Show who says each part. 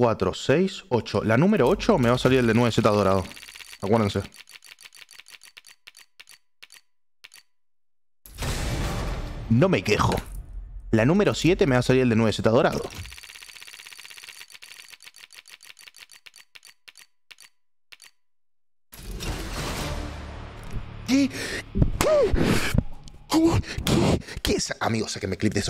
Speaker 1: 4, 6, 8. La número 8 me va a salir el de 9Z dorado. Acuérdense.
Speaker 2: No me quejo. La número 7 me va a salir el de 9Z dorado.
Speaker 3: ¿Qué? es? ¿Qué? ¿Qué es? Amigos, que me clip de eso.